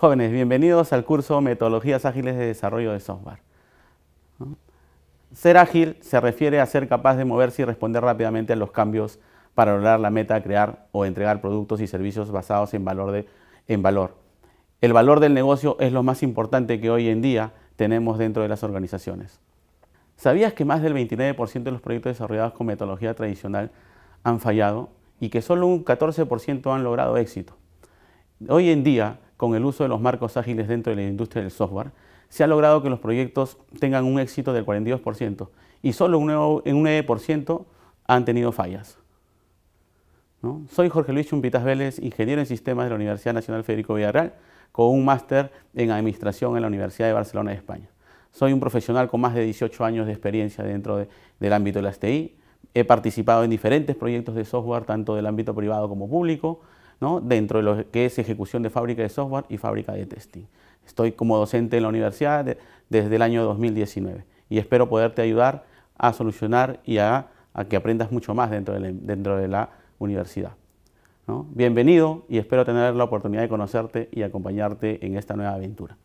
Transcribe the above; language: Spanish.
Jóvenes, bienvenidos al curso Metodologías Ágiles de Desarrollo de Software. Ser ágil se refiere a ser capaz de moverse y responder rápidamente a los cambios para lograr la meta crear o entregar productos y servicios basados en valor, de, en valor. El valor del negocio es lo más importante que hoy en día tenemos dentro de las organizaciones. ¿Sabías que más del 29% de los proyectos desarrollados con metodología tradicional han fallado y que solo un 14% han logrado éxito? Hoy en día, con el uso de los marcos ágiles dentro de la industria del software, se ha logrado que los proyectos tengan un éxito del 42% y solo un 9% han tenido fallas. Soy Jorge Luis Chumpitas Vélez, ingeniero en sistemas de la Universidad Nacional Federico Villarreal, con un máster en administración en la Universidad de Barcelona de España. Soy un profesional con más de 18 años de experiencia dentro del ámbito de la TI. He participado en diferentes proyectos de software, tanto del ámbito privado como público, dentro de lo que es ejecución de fábrica de software y fábrica de testing. Estoy como docente en la universidad desde el año 2019 y espero poderte ayudar a solucionar y a, que aprendas mucho más dentro de la, universidad. Bienvenido y espero tener la oportunidad de conocerte y acompañarte en esta nueva aventura.